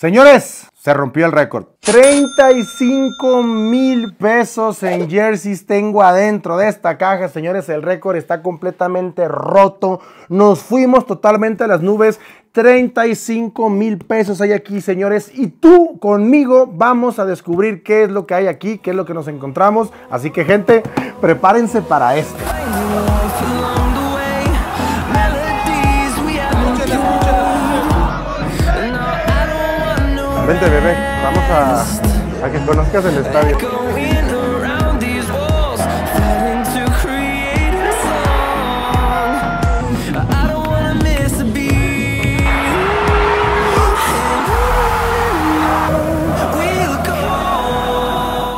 Señores, se rompió el récord. 35 mil pesos en jerseys tengo adentro de esta caja, señores. El récord está completamente roto. Nos fuimos totalmente a las nubes. 35 mil pesos hay aquí, señores. Y tú conmigo vamos a descubrir qué es lo que hay aquí, qué es lo que nos encontramos. Así que, gente, prepárense para esto. Vente, bebé, vamos a, que conozcas el estadio.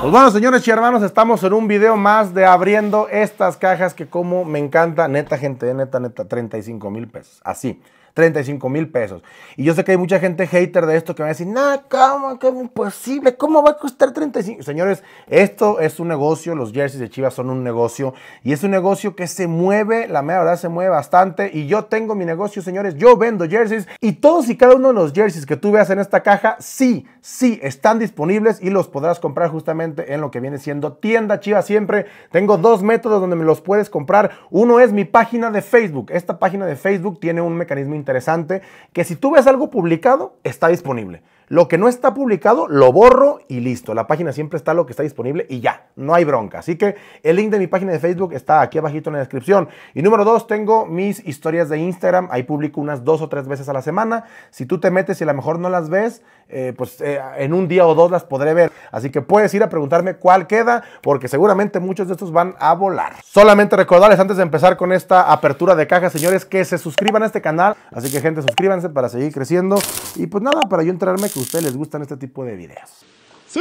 Pues bueno, señores y hermanos, estamos en un video más de abriendo estas cajas que como me encanta, neta gente, neta, neta, 35 mil pesos. Así. 35 mil pesos. Y yo sé que hay mucha gente hater de esto que va a decir, nada, ¿cómo? es imposible? ¿Cómo va a costar 35? Señores, esto es un negocio, los jerseys de Chivas son un negocio y es un negocio que se mueve, la verdad se mueve bastante y yo tengo mi negocio, señores, yo vendo jerseys y todos y cada uno de los jerseys que tú veas en esta caja, sí, sí, están disponibles y los podrás comprar justamente en lo que viene siendo tienda Chivas siempre. Tengo dos métodos donde me los puedes comprar. Uno es mi página de Facebook. Esta página de Facebook tiene un mecanismo interesante que si tú ves algo publicado, está disponible. Lo que no está publicado, lo borro y listo. La página siempre está lo que está disponible y ya, no hay bronca. Así que el link de mi página de Facebook está aquí abajito en la descripción. Y número dos, tengo mis historias de Instagram. Ahí publico unas dos o tres veces a la semana. Si tú te metes y a lo mejor no las ves, eh, pues eh, en un día o dos las podré ver. Así que puedes ir a preguntarme cuál queda, porque seguramente muchos de estos van a volar. Solamente recordarles antes de empezar con esta apertura de caja, señores, que se suscriban a este canal. Así que gente, suscríbanse para seguir creciendo. Y pues nada, para yo enterarme que ustedes les gustan este tipo de videos. ¡Sí!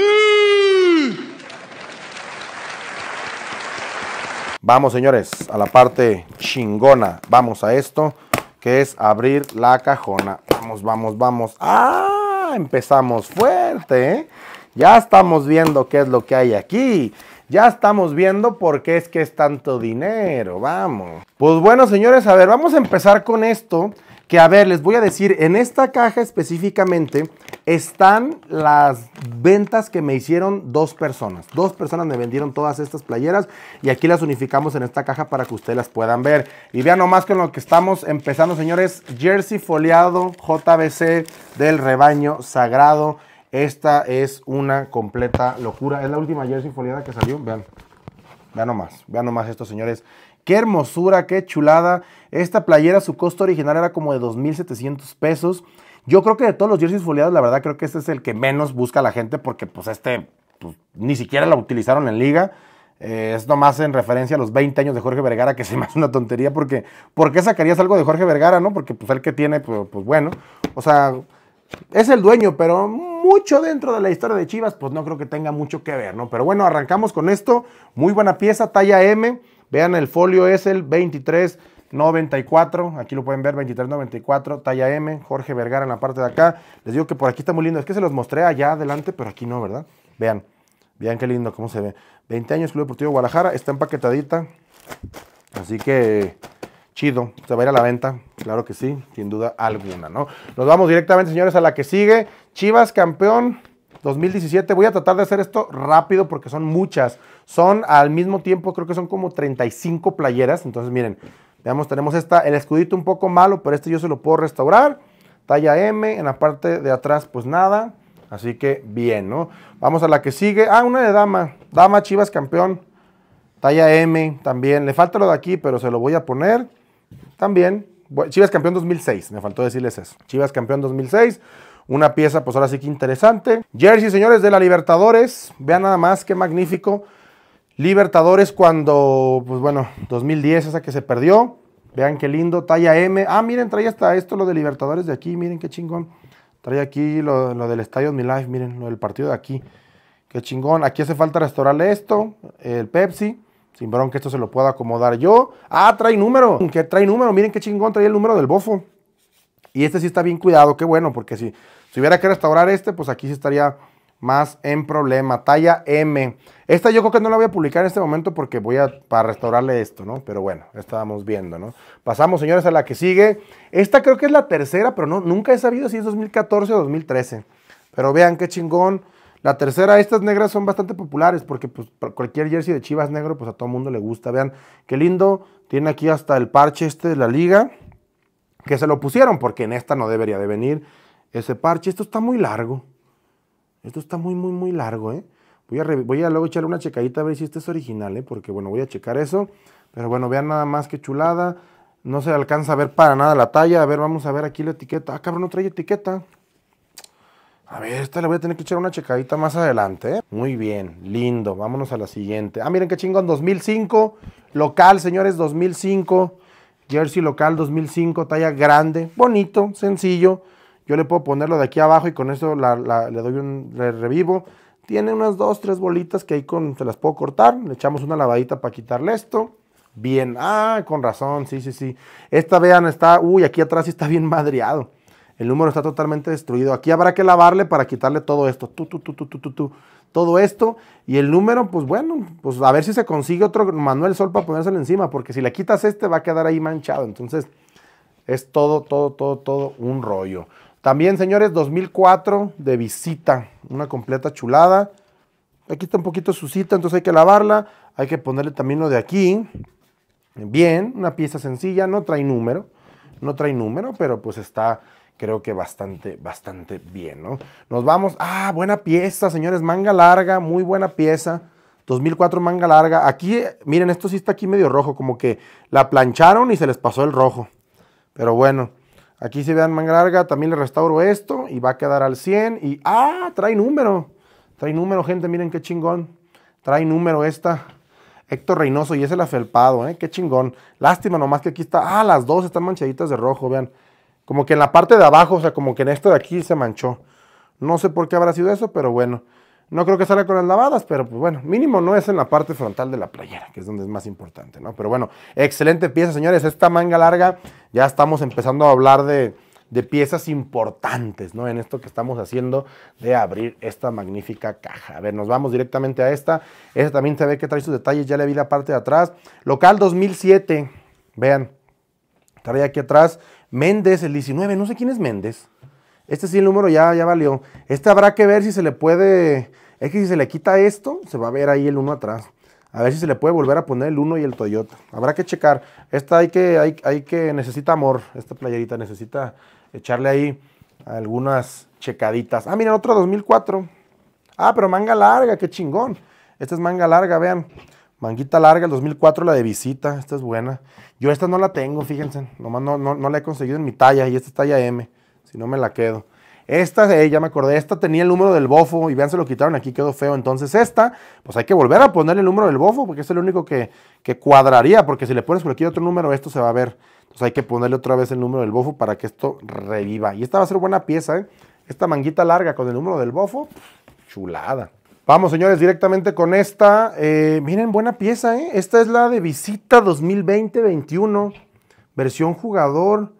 Vamos, señores, a la parte chingona. Vamos a esto, que es abrir la cajona. Vamos, vamos, vamos. ¡Ah! Empezamos fuerte, ¿eh? Ya estamos viendo qué es lo que hay aquí. Ya estamos viendo por qué es que es tanto dinero. Vamos. Pues bueno, señores, a ver, vamos a empezar con esto que a ver, les voy a decir, en esta caja específicamente están las ventas que me hicieron dos personas. Dos personas me vendieron todas estas playeras y aquí las unificamos en esta caja para que ustedes las puedan ver. Y vean nomás con lo que estamos empezando, señores. Jersey foliado JBC del rebaño sagrado. Esta es una completa locura. Es la última jersey foliada que salió. Vean, vean nomás, vean nomás esto, señores. Qué hermosura, qué chulada. Esta playera, su costo original era como de 2.700 pesos. Yo creo que de todos los jerseys foliados, la verdad creo que este es el que menos busca la gente porque pues este pues, ni siquiera la utilizaron en liga. Eh, es nomás en referencia a los 20 años de Jorge Vergara, que se me hace una tontería porque ¿por qué sacarías algo de Jorge Vergara, no? Porque pues el que tiene, pues, pues bueno. O sea, es el dueño, pero mucho dentro de la historia de Chivas, pues no creo que tenga mucho que ver, ¿no? Pero bueno, arrancamos con esto. Muy buena pieza, talla M. Vean, el folio es el 2394, aquí lo pueden ver, 2394, talla M, Jorge Vergara en la parte de acá. Les digo que por aquí está muy lindo, es que se los mostré allá adelante, pero aquí no, ¿verdad? Vean, vean qué lindo, cómo se ve. 20 años Club Deportivo Guadalajara, está empaquetadita, así que chido, se va a ir a la venta, claro que sí, sin duda alguna, ¿no? Nos vamos directamente, señores, a la que sigue, Chivas campeón 2017. Voy a tratar de hacer esto rápido porque son muchas. Son al mismo tiempo, creo que son como 35 playeras. Entonces, miren, veamos, tenemos esta, el escudito un poco malo, pero este yo se lo puedo restaurar. Talla M, en la parte de atrás, pues nada. Así que bien, ¿no? Vamos a la que sigue. Ah, una de dama. Dama Chivas campeón. Talla M también. Le falta lo de aquí, pero se lo voy a poner. También. Chivas campeón 2006. Me faltó decirles eso. Chivas campeón 2006. Una pieza, pues ahora sí que interesante. Jersey, señores, de la Libertadores. Vean nada más, qué magnífico. Libertadores cuando, pues bueno, 2010, esa que se perdió. Vean qué lindo, talla M. Ah, miren, trae hasta esto, lo de Libertadores de aquí, miren qué chingón. Trae aquí lo, del Estadio Mi Life, miren, lo del partido de aquí. Qué chingón. Aquí hace falta restaurarle esto, el Pepsi. Sin que esto se lo puedo acomodar yo. Ah, trae número. Que trae número. Miren qué chingón trae el número del bofo. Y este sí está bien cuidado, qué bueno, porque si, si hubiera que restaurar este, pues aquí sí estaría más en problema. Talla M. Esta yo creo que no la voy a publicar en este momento porque voy a para restaurarle esto, ¿no? Pero bueno, estábamos viendo, ¿no? Pasamos, señores, a la que sigue. Esta creo que es la tercera, pero no, nunca he sabido si es 2014 o 2013. Pero vean qué chingón. La tercera, estas negras son bastante populares porque pues, cualquier jersey de Chivas negro, pues a todo mundo le gusta. Vean, qué lindo. Tiene aquí hasta el parche este de la liga que se lo pusieron, porque en esta no debería de venir ese parche. Esto está muy largo. Esto está muy, muy, muy largo, ¿eh? Voy a, voy a luego echarle una checadita a ver si este es original, ¿eh? Porque, bueno, voy a checar eso. Pero bueno, vean nada más que chulada. No se alcanza a ver para nada la talla. A ver, vamos a ver aquí la etiqueta. Ah, cabrón, no trae etiqueta. A ver, esta le voy a tener que echar una checadita más adelante. ¿eh? Muy bien, lindo. Vámonos a la siguiente. Ah, miren qué chingón, 2005. Local, señores, 2005. Jersey local 2005, talla grande, bonito, sencillo. Yo le puedo ponerlo de aquí abajo y con eso le doy un revivo. Tiene unas dos, tres bolitas que ahí con, se las puedo cortar. Le echamos una lavadita para quitarle esto. Bien, ah, con razón, sí, sí, sí. Esta, vean, está, uy, aquí atrás está bien madreado. El número está totalmente destruido. Aquí habrá que lavarle para quitarle todo esto. tú, tú, tú, tú, tú, todo esto. Y el número, pues bueno, pues a ver si se consigue otro Manuel Sol para ponérselo encima, porque si le quitas este va a quedar ahí manchado. Entonces, es todo, todo, todo, todo un rollo. También, señores, 2004 de visita, una completa chulada. Aquí está un poquito su cita, entonces hay que lavarla. Hay que ponerle también lo de aquí. Bien, una pieza sencilla, no trae número. No trae número, pero pues está creo que bastante, bastante bien, ¿no? Nos vamos. Ah, buena pieza, señores. Manga larga, muy buena pieza. 2004 manga larga. Aquí, miren, esto sí está aquí medio rojo, como que la plancharon y se les pasó el rojo. Pero bueno, aquí se vean manga larga, también le restauro esto y va a quedar al 100. Y, ah, trae número. Trae número, gente, miren qué chingón. Trae número esta. Héctor Reynoso y es el afelpado, ¿eh? Qué chingón. Lástima nomás que aquí está, ah, las dos están manchaditas de rojo, vean. Como que en la parte de abajo, o sea, como que en esto de aquí se manchó. No sé por qué habrá sido eso, pero bueno. No creo que salga con las lavadas, pero pues bueno, mínimo no es en la parte frontal de la playera, que es donde es más importante, ¿no? Pero bueno, excelente pieza, señores. Esta manga larga, ya estamos empezando a hablar de, de piezas importantes, ¿no? En esto que estamos haciendo de abrir esta magnífica caja. A ver, nos vamos directamente a esta. Esta también se ve que trae sus detalles, ya le vi la parte de atrás. Local 2007, vean, trae aquí atrás Méndez, el 19, no sé quién es Méndez. Este sí, el número ya, ya valió. Este habrá que ver si se le puede... Es que si se le quita esto, se va a ver ahí el 1 atrás. A ver si se le puede volver a poner el 1 y el Toyota. Habrá que checar. Esta hay que, hay, hay que, necesita amor. Esta playerita necesita echarle ahí algunas checaditas. Ah, miren, otro 2004. Ah, pero manga larga, qué chingón. Esta es manga larga, vean. Manguita larga, el 2004, la de visita, esta es buena. Yo esta no la tengo, fíjense, nomás no, no, no la he conseguido en mi talla, y esta es talla M, si no me la quedo. Esta, eh, ya me acordé, esta tenía el número del bofo y vean, se lo quitaron aquí, quedó feo. Entonces esta, pues hay que volver a ponerle el número del bofo porque es el único que, que cuadraría, porque si le pones cualquier otro número, esto se va a ver. Entonces hay que ponerle otra vez el número del bofo para que esto reviva. Y esta va a ser buena pieza, ¿eh? Esta manguita larga con el número del bofo, chulada. Vamos, señores, directamente con esta. Eh, miren, buena pieza, ¿eh? Esta es la de Visita 2020-21, versión jugador.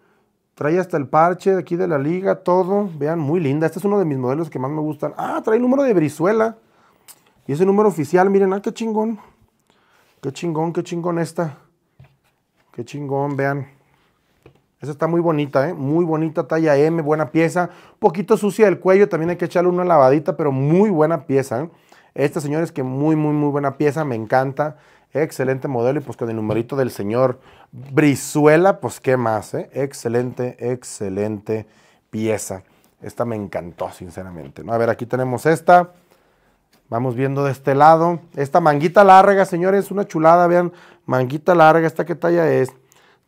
Trae hasta el parche de aquí de la liga, todo. Vean, muy linda. Este es uno de mis modelos que más me gustan. Ah, trae el número de Brizuela. Y ese número oficial, miren, ah, qué chingón. Qué chingón, qué chingón esta. Qué chingón, vean. Esa está muy bonita, ¿eh? Muy bonita, talla M, buena pieza. Poquito sucia el cuello, también hay que echarle una lavadita, pero muy buena pieza. ¿eh? Esta, señores, que muy, muy, muy buena pieza, me encanta. Excelente modelo y pues con el numerito del señor Brizuela, pues qué más, ¿eh? Excelente, excelente pieza. Esta me encantó, sinceramente. ¿no? A ver, aquí tenemos esta. Vamos viendo de este lado. Esta manguita larga, señores, una chulada, vean. Manguita larga, ¿esta qué talla es?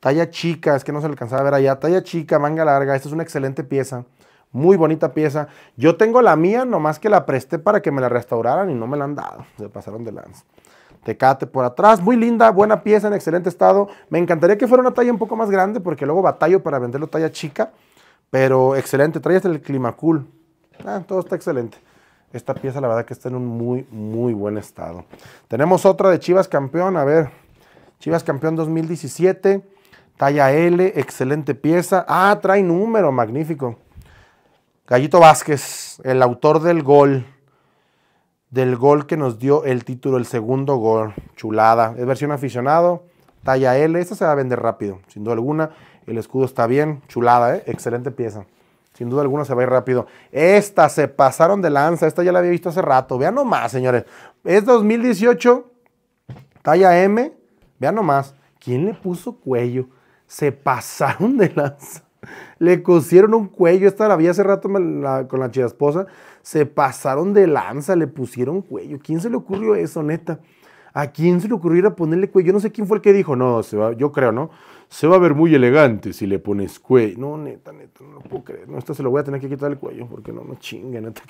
Talla chica, es que no se alcanzaba a ver allá. Talla chica, manga larga. Esta es una excelente pieza. Muy bonita pieza. Yo tengo la mía, nomás que la presté para que me la restauraran y no me la han dado. Se pasaron de lanza. Tecate por atrás, muy linda, buena pieza, en excelente estado. Me encantaría que fuera una talla un poco más grande porque luego batallo para venderlo talla chica. Pero excelente, trae hasta el Climacool. Ah, todo está excelente. Esta pieza la verdad que está en un muy, muy buen estado. Tenemos otra de Chivas Campeón, a ver. Chivas Campeón 2017. Talla L, excelente pieza. Ah, trae número, magnífico. Gallito Vázquez, el autor del gol. Del gol que nos dio el título, el segundo gol. Chulada. Es versión aficionado, talla L. Esta se va a vender rápido, sin duda alguna. El escudo está bien, chulada, ¿eh? excelente pieza. Sin duda alguna se va a ir rápido. Esta se pasaron de lanza. Esta ya la había visto hace rato. Vean nomás, señores. Es 2018, talla M. Vean nomás. ¿Quién le puso cuello? se pasaron de lanza. Le cosieron un cuello, esta la vi hace rato con la esposa se pasaron de lanza, le pusieron cuello. ¿Quién se le ocurrió eso, neta? ¿A quién se le ocurrió ponerle cuello? Yo no sé quién fue el que dijo, no, va, yo creo, ¿no? Se va a ver muy elegante si le pones cuello. No, neta, neta, no lo puedo creer. No, esto se lo voy a tener que quitar el cuello porque no, no chingue, neta.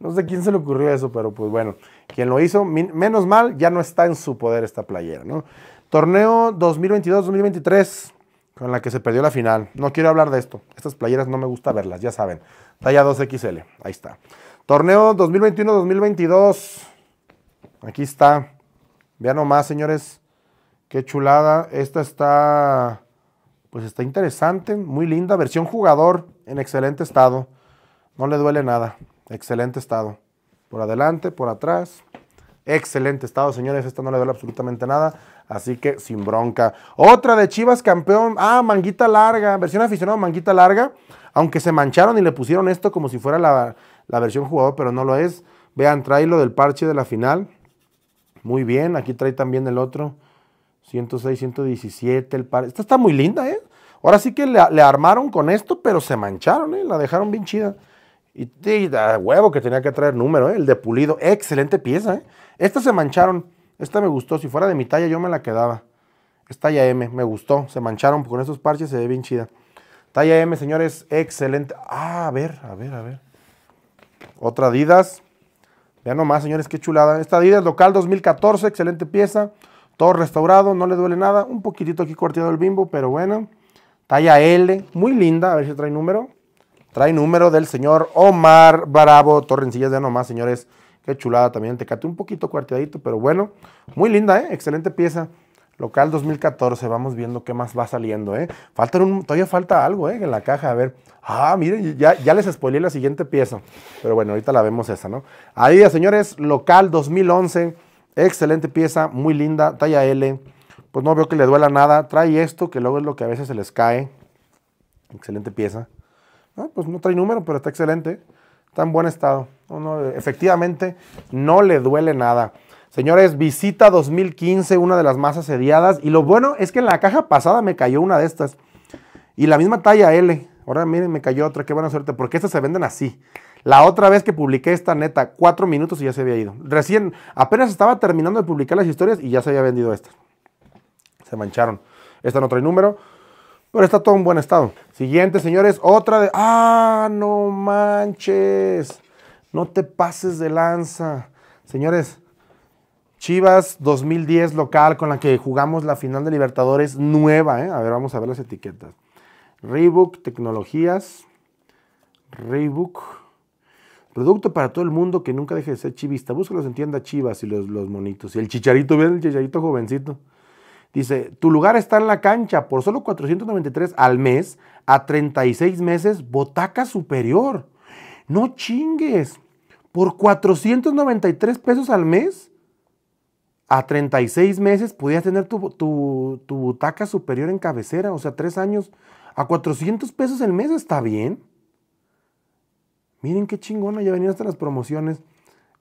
no sé quién se le ocurrió eso, pero pues bueno, quien lo hizo, menos mal, ya no está en su poder esta playera, ¿no? Torneo 2022-2023 con la que se perdió la final. No quiero hablar de esto. Estas playeras no me gusta verlas, ya saben. Talla 2XL, ahí está. Torneo 2021-2022. Aquí está. Vean nomás, señores. Qué chulada. Esta está, pues está interesante, muy linda. Versión jugador en excelente estado. No le duele nada. Excelente estado. Por adelante, por atrás. Excelente estado, señores. Esta no le duele absolutamente nada. Así que sin bronca. Otra de Chivas campeón. Ah, manguita larga. Versión aficionado, manguita larga. Aunque se mancharon y le pusieron esto como si fuera la, versión jugador, pero no lo es. Vean, trae lo del parche de la final. Muy bien, aquí trae también el otro. 106, 117, el parche. Esta está muy linda, ¿eh? Ahora sí que le, armaron con esto, pero se mancharon, ¿eh? La dejaron bien chida. Y, de huevo que tenía que traer número, ¿eh? El de pulido. Excelente pieza, ¿eh? Estas se mancharon. Esta me gustó, si fuera de mi talla yo me la quedaba. Es talla M, me gustó. Se mancharon con esos parches, se ve bien chida. Talla M, señores, excelente. Ah, a ver, a ver, a ver. Otra Adidas. Vean nomás, señores, qué chulada. Esta Adidas local 2014, excelente pieza. Todo restaurado, no le duele nada. Un poquitito aquí corteado el bimbo, pero bueno. Talla L, muy linda. A ver si trae número. Trae número del señor Omar Bravo Torrencillas. Vean nomás, señores. Qué chulada también Te Tecate, un poquito cuarteadito, pero bueno, muy linda, ¿eh? Excelente pieza. Local 2014, vamos viendo qué más va saliendo, ¿eh? Falta un, todavía falta algo, ¿eh? En la caja, a ver. Ah, miren, ya, les spoilé la siguiente pieza. Pero bueno, ahorita la vemos esa, ¿no? Ahí, señores, local 2011, excelente pieza, muy linda, talla L. Pues no veo que le duela nada. Trae esto, que luego es lo que a veces se les cae. Excelente pieza. pues no trae número, pero está excelente. Está en buen estado. efectivamente, no le duele nada. Señores, visita 2015, una de las más asediadas. Y lo bueno es que en la caja pasada me cayó una de estas. Y la misma talla L. Ahora miren, me cayó otra. Qué buena suerte. Porque estas se venden así. La otra vez que publiqué esta neta, cuatro minutos y ya se había ido. Recién, apenas estaba terminando de publicar las historias y ya se había vendido esta. Se mancharon. Esta no trae número. Pero está todo en buen estado. Siguiente, señores, otra de... ¡Ah, no manches! No te pases de lanza. Señores, Chivas 2010 local con la que jugamos la final de Libertadores nueva. ¿eh? A ver, vamos a ver las etiquetas. Reebok Tecnologías. Reebok. Producto para todo el mundo que nunca deje de ser chivista. Búscalos en tienda Chivas y los, los monitos. Y el chicharito, ¿ven? El chicharito jovencito. Dice, tu lugar está en la cancha por solo 493 al mes, a 36 meses, botaca superior. No chingues. Por 493 pesos al mes, a 36 meses, podías tener tu, tu, butaca superior en cabecera, o sea, tres años. A 400 pesos el mes está bien. Miren qué chingona, ya venían hasta las promociones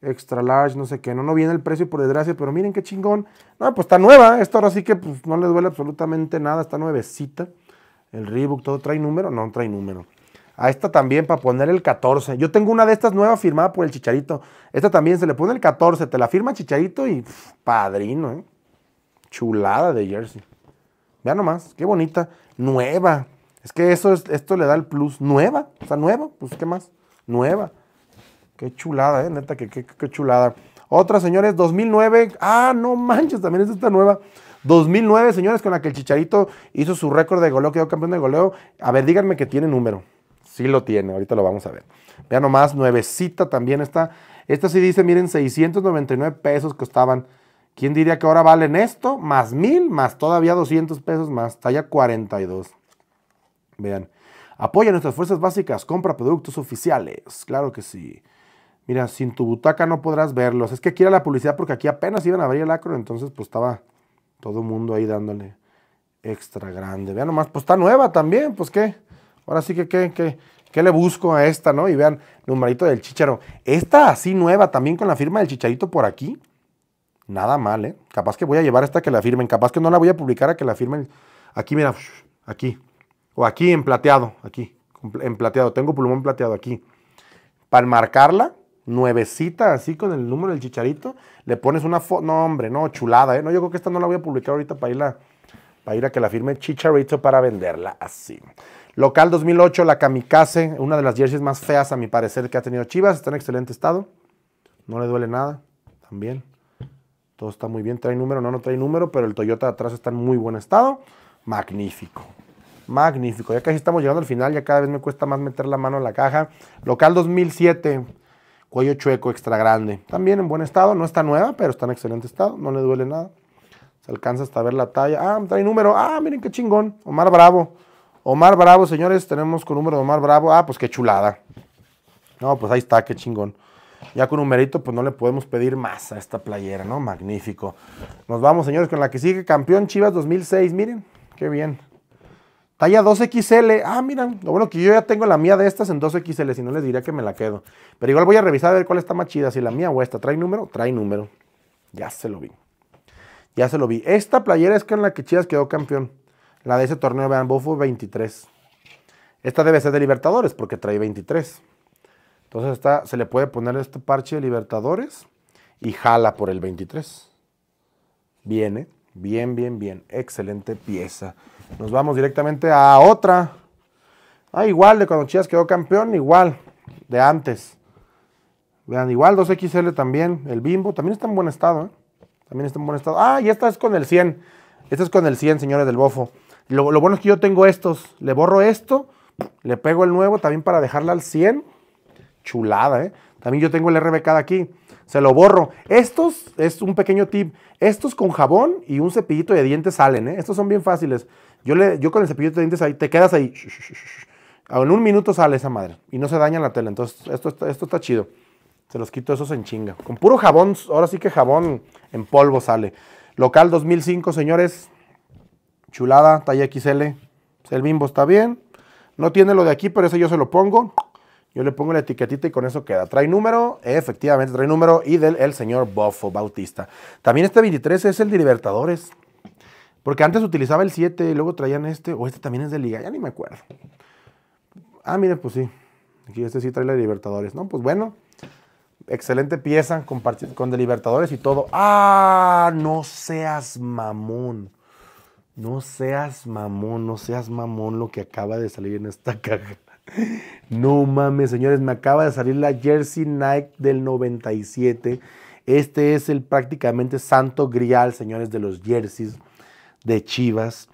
extra large, no sé qué. No, no viene el precio por desgracia, pero miren qué chingón. No, pues está nueva. Esto ahora sí que pues, no le duele absolutamente nada. Está nuevecita. El Reebok, todo trae número. No, trae número. A esta también para poner el 14. Yo tengo una de estas nueva firmada por el Chicharito. Esta también se le pone el 14. Te la firma Chicharito y padrino, ¿eh? Chulada de jersey. Vean nomás, qué bonita. Nueva. Es que eso esto le da el plus. Nueva. O sea, nueva. Pues, ¿qué más? Nueva. Qué chulada, ¿eh? Neta, que qué, chulada. Otra, señores, 2009. Ah, no manches, también es esta nueva. 2009, señores, con la que el Chicharito hizo su récord de goleo, quedó campeón de goleo. A ver, díganme que tiene número. Sí lo tiene, ahorita lo vamos a ver. Vean nomás, nuevecita también está. Esta sí dice, miren, 699 pesos costaban. ¿Quién diría que ahora valen esto? Más mil, más todavía 200 pesos más. Talla 42. Vean. Apoya nuestras fuerzas básicas, compra productos oficiales. Claro que sí. Mira, sin tu butaca no podrás verlos. Es que aquí la publicidad porque aquí apenas iban a abrir el acro, entonces pues estaba todo el mundo ahí dándole extra grande. Vean nomás, pues está nueva también, pues qué. Ahora sí que le busco a esta, ¿no? Y vean, numerito del chicharo. Esta así nueva también con la firma del chicharito por aquí. Nada mal, ¿eh? Capaz que voy a llevar esta que la firmen. Capaz que no la voy a publicar a que la firmen. Aquí, mira, aquí. O aquí en plateado, aquí. En plateado. Tengo pulmón plateado aquí. Para marcarla nuevecita, así con el número del chicharito, le pones una foto, no hombre, no, chulada, ¿eh? No, yo creo que esta no la voy a publicar ahorita para ir para ir a que la firme Chicharito para venderla así. Local 2008, la Kamikaze, una de las jerseys más feas a mi parecer que ha tenido Chivas, está en excelente estado, no le duele nada, también. Todo está muy bien, trae número, no, no trae número, pero el Toyota atrás está en muy buen estado. Magnífico, magnífico. Ya casi estamos llegando al final, ya cada vez me cuesta más meter la mano en la caja. Local 2007, cuello chueco extra grande. También en buen estado, no está nueva, pero está en excelente estado, no le duele nada. Se alcanza hasta ver la talla. Ah, trae número. Ah, miren qué chingón. Omar Bravo. Omar Bravo, señores, tenemos con número de Omar Bravo. Ah, pues qué chulada. No, pues ahí está, qué chingón. Ya con numerito, pues no le podemos pedir más a esta playera, ¿no? Magnífico. Nos vamos, señores, con la que sigue. Campeón Chivas 2006, miren, qué bien. Talla 2XL. Ah, miran. lo bueno que yo ya tengo la mía de estas en 2XL, si no les diría que me la quedo. Pero igual voy a revisar a ver cuál está más chida, si la mía o esta. ¿Trae número? Trae número. Ya se lo vi. Ya se lo vi. Esta playera es en la que Chidas quedó campeón. La de ese torneo, vean, fue 23. Esta debe ser de Libertadores porque trae 23. Entonces esta, se le puede poner este parche de Libertadores y jala por el 23. Viene, bien, bien, bien. Excelente pieza. Nos vamos directamente a otra. Ah, igual de cuando Chivas quedó campeón, igual de antes. Vean, igual 2XL también, el Bimbo, también está en buen estado, ¿eh? También está en buen estado. Ah, y esta es con el 100. Esta es con el 100, señores del Bofo. Lo, lo bueno es que yo tengo estos. Le borro esto, le pego el nuevo también para dejarla al 100. Chulada, ¿eh? También yo tengo el RBK de aquí. Se lo borro. Estos, es un pequeño tip, estos con jabón y un cepillito de dientes salen, ¿eh? Estos son bien fáciles. Yo, le, yo con el cepillo de dientes ahí, te quedas ahí. En un minuto sale esa madre y no se daña la tela. Entonces, esto, esto, está chido. Se los quito esos en chinga. Con puro jabón, ahora sí que jabón en polvo sale. Local 2005, señores. Chulada, talla XL. El bimbo está bien. No tiene lo de aquí, pero ese yo se lo pongo. Yo le pongo la etiquetita y con eso queda. Trae número, efectivamente, trae número y del el señor Bofo Bautista. También este 23 es el de Libertadores. Porque antes utilizaba el 7, y luego traían este, o este también es de liga, ya ni me acuerdo. Ah, mire, pues sí. este sí trae la de Libertadores, ¿no? Pues bueno, excelente pieza con, con de Libertadores y todo. ¡Ah! No seas mamón. No seas mamón, no seas mamón lo que acaba de salir en esta caja. No mames, señores, me acaba de salir la Jersey Nike del 97. Este es el prácticamente santo grial, señores, de los jerseys de Chivas.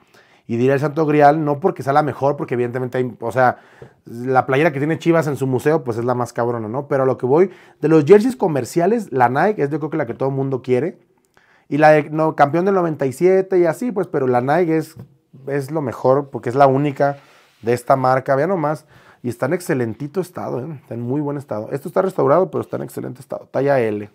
Y diré el Santo Grial, no porque sea la mejor, porque evidentemente hay, o sea, la playera que tiene Chivas en su museo, pues es la más cabrona, ¿no? Pero a lo que voy, de los jerseys comerciales, la Nike es yo creo que la que todo el mundo quiere. Y la de campeón del 97 y así, pues, pero la Nike es, es lo mejor porque es la única de esta marca, vean nomás. Y está en excelentito estado, ¿eh? está en muy buen estado. Esto está restaurado, pero está en excelente estado. Talla L.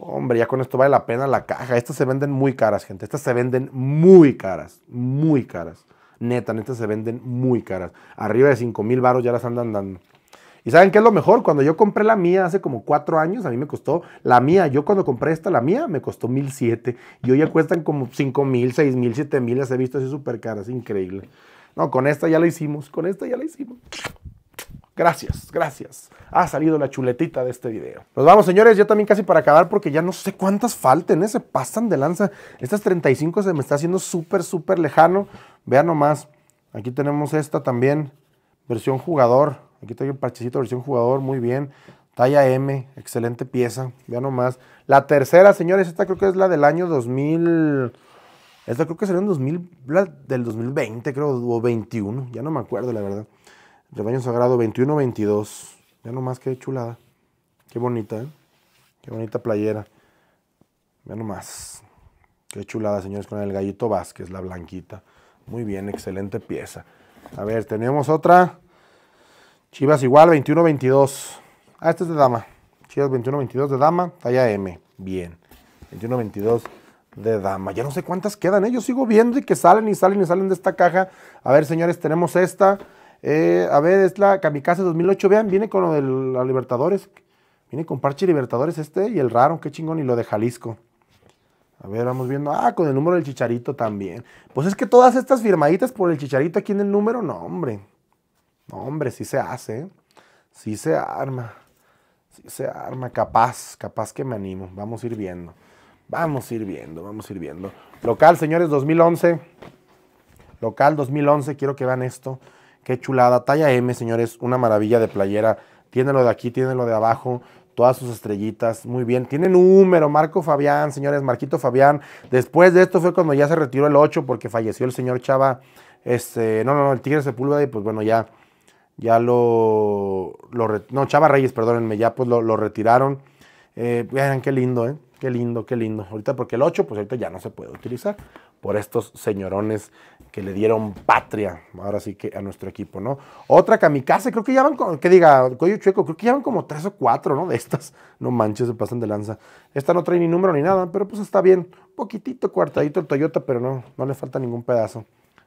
Hombre, ya con esto vale la pena la caja. Estas se venden muy caras, gente. Estas se venden muy caras, muy caras. Neta, neta, se venden muy caras. Arriba de 5 mil baros ya las andan dando. ¿Y saben qué es lo mejor? Cuando yo compré la mía hace como cuatro años, a mí me costó la mía. Yo cuando compré esta, la mía, me costó 1.007. Y hoy ya cuestan como 5,000, mil, 7,000. mil, siete mil. Las he visto así súper caras. Increíble. No, con esta ya la hicimos. Con esta ya la hicimos. Gracias, gracias. Ha salido la chuletita de este video. Nos vamos, señores, yo también casi para acabar porque ya no sé cuántas falten, ¿eh? Se pasan de lanza. Estas 35 se me está haciendo súper, súper lejano. Vean nomás, aquí tenemos esta también, versión jugador. Aquí tengo el parchecito versión jugador, muy bien. Talla M, excelente pieza, vean nomás. La tercera, señores, esta creo que es la del año 2000... Esta creo que sería en 2000, del 2020, creo, o 21, ya no me acuerdo, la verdad baño Sagrado 21-22. Ya nomás qué chulada. Qué bonita, ¿eh? Qué bonita playera. Ya nomás. Qué chulada, señores, con el gallito Vázquez, la blanquita. Muy bien, excelente pieza. A ver, tenemos otra. Chivas igual, 21-22. Ah, este es de dama. Chivas 21-22 de dama, talla M. Bien. 21-22 de dama. Ya no sé cuántas quedan, ¿eh? Yo sigo viendo y que salen y salen y salen de esta caja. A ver, señores, tenemos esta. Eh, a ver, es la Kamikaze 2008. Vean, viene con lo de la Libertadores. Viene con parche Libertadores este y el raro, qué chingón. Y lo de Jalisco. A ver, vamos viendo. Ah, con el número del chicharito también. Pues es que todas estas firmaditas por el chicharito aquí en el número, no, hombre. No, hombre, sí se hace. ¿eh? Sí se arma. Sí se arma. Capaz, capaz que me animo. Vamos a ir viendo. Vamos a ir viendo, vamos a ir viendo. Local, señores, 2011. Local 2011, quiero que vean esto. Qué chulada. Talla M, señores, una maravilla de playera. Tiene lo de aquí, tiene lo de abajo todas sus estrellitas. Muy bien. Tiene número, Marco Fabián, señores, Marquito Fabián. Después de esto fue cuando ya se retiró el 8 porque falleció el señor Chava. Este, no, no, no, el Tigre Sepúlveda y pues bueno, ya, ya lo, no, Chava Reyes, perdónenme, ya pues lo, retiraron. Eh, vean qué lindo, ¿eh? Qué lindo, qué lindo. Ahorita porque el 8, pues ahorita ya no se puede utilizar por estos señorones que le dieron patria, ahora sí que a nuestro equipo, ¿no? Otra kamikaze, creo que ya van, que diga, cuello chueco, creo que ya van como tres o cuatro, ¿no? De estas, no manches, se pasan de lanza. Esta no trae ni número ni nada, pero pues está bien, poquitito cuartadito el Toyota, pero no, no le falta ningún pedazo.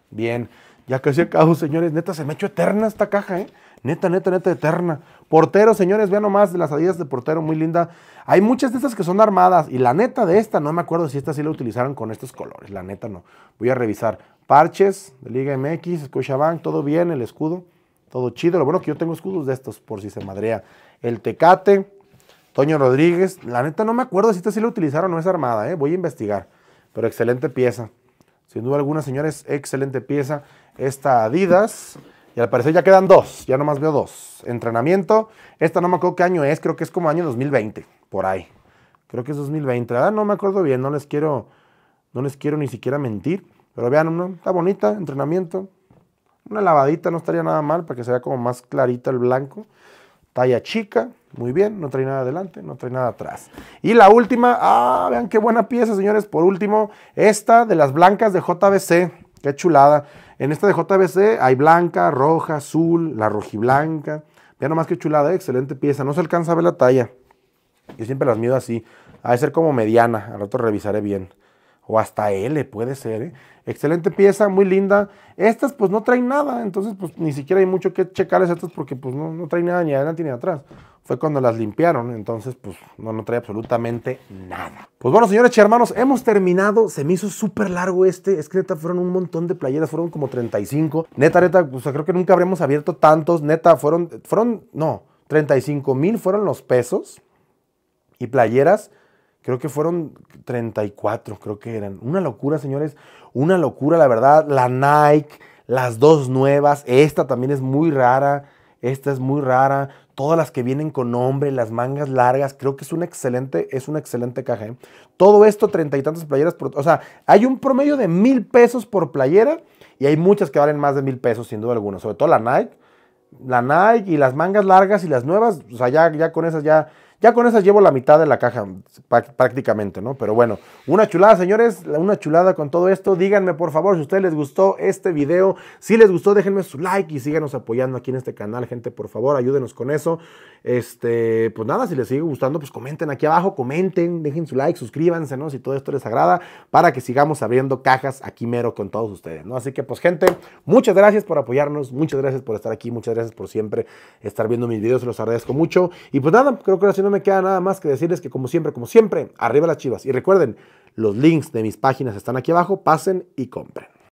Bien, ya casi acabo, señores, neta, se me ha hecho eterna esta caja, ¿eh? Neta, neta, neta, eterna. Portero, señores, vean nomás las adidas de portero, muy linda. Hay muchas de estas que son armadas y la neta de esta, no me acuerdo si esta sí la utilizaron con estos colores, la neta no. Voy a revisar. Parches de Liga MX, Scotiabank, todo bien, el escudo, todo chido. Lo bueno que yo tengo escudos de estos, por si se madrea. El Tecate, Toño Rodríguez. La neta no me acuerdo si esta sí lo utilizaron o no es armada, ¿eh? voy a investigar. Pero excelente pieza. Sin duda alguna, señores, excelente pieza. Esta Adidas. Y al parecer ya quedan dos, ya nomás veo dos. Entrenamiento, esta no me acuerdo qué año es, creo que es como año 2020, por ahí. Creo que es 2020, verdad no me acuerdo bien, no les quiero, no les quiero ni siquiera mentir. Pero vean, está bonita, entrenamiento. Una lavadita no estaría nada mal para que se vea como más clarita el blanco. Talla chica, muy bien, no trae nada adelante, no trae nada atrás. Y la última, ah, vean qué buena pieza, señores. Por último, esta de las blancas de JBC, qué chulada. En esta de JBC hay blanca, roja, azul, la rojiblanca. Vean nomás qué chulada, ¿eh? excelente pieza. No se alcanza a ver la talla. Yo siempre las mido así. Ha de ser como mediana, al otro revisaré bien o hasta L puede ser. ¿eh? Excelente pieza, muy linda. Estas pues no traen nada, entonces pues ni siquiera hay mucho que checarles estas porque pues no, no traen nada ni adelante ni atrás. Fue cuando las limpiaron, entonces pues no, no trae absolutamente nada. Pues bueno, señores y hermanos, hemos terminado. Se me hizo súper largo este. Es que neta fueron un montón de playeras, fueron como 35. Neta, neta, pues, creo que nunca habríamos abierto tantos. Neta, fueron, fueron, no, 35 mil fueron los pesos y playeras. Creo que fueron 34, creo que eran. Una locura, señores. Una locura, la verdad. La Nike, las dos nuevas. Esta también es muy rara. Esta es muy rara. Todas las que vienen con nombre, las mangas largas. Creo que es una excelente, es una excelente caja. ¿eh? Todo esto, treinta y tantas playeras. Por, o sea, hay un promedio de mil pesos por playera. Y hay muchas que valen más de mil pesos, sin duda alguna. Sobre todo la Nike. La Nike y las mangas largas y las nuevas. O sea, ya, ya con esas ya ya con esas llevo la mitad de la caja prácticamente, ¿no? Pero bueno, una chulada, señores, una chulada con todo esto. Díganme, por favor, si a ustedes les gustó este video. Si les gustó, déjenme su like y síganos apoyando aquí en este canal, gente, por favor, ayúdenos con eso. Este, pues nada, si les sigue gustando, pues comenten aquí abajo, comenten, dejen su like, suscríbanse, ¿no? Si todo esto les agrada, para que sigamos abriendo cajas aquí mero con todos ustedes, ¿no? Así que, pues, gente, muchas gracias por apoyarnos, muchas gracias por estar aquí, muchas gracias por siempre estar viendo mis videos, los agradezco mucho. Y pues nada, creo que ahora sí no me queda nada más que decirles que, como siempre, como siempre, arriba las chivas. Y recuerden, los links de mis páginas están aquí abajo, pasen y compren.